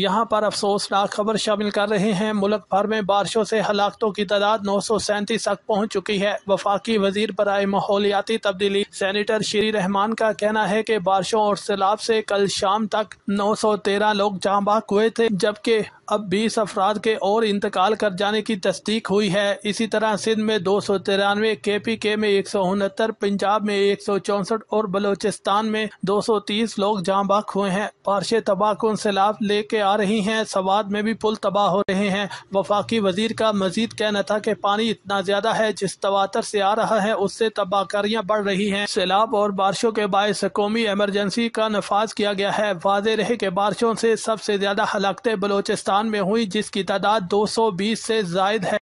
यहाँ पर अफसोसनाक खबर शामिल कर रहे हैं मुल्क भर में बारिशों से हलाकतों की तादाद नौ सौ सैंतीस तक पहुँच चुकी है वफाकी वजीर बरए माहौलियाती तब्दीली सैनिटर श्री रहमान का कहना है की बारिशों और सैलाब से कल शाम तक नौ सौ तेरह लोग जहाँ बाक हुए थे जबकि अब बीस अफराद के और इंतकाल कर जाने की तस्दीक हुई है इसी तरह सिंध में दो सौ तिरानवे के पी के में एक सौ उनहत्तर पंजाब में एक सौ चौसठ और बलोचिस्तान में दो सौ तीस लोग बाक हुए हैं बारिशें तबाह को सैलाब लेके आ रही है सवाद में भी पुल तबाह हो रहे हैं वफाकी वजीर का मजीद कहना था की पानी इतना ज्यादा है जिस तवातर से आ रहा है उससे तबाहकारियाँ बढ़ रही है सैलाब और बारिशों के बायस कौमी एमरजेंसी का नफाज किया गया है वाज रहे के बारिशों से सबसे ज्यादा हलाकते बलोचिस्तान में हुई जिसकी तादाद 220 से जायद है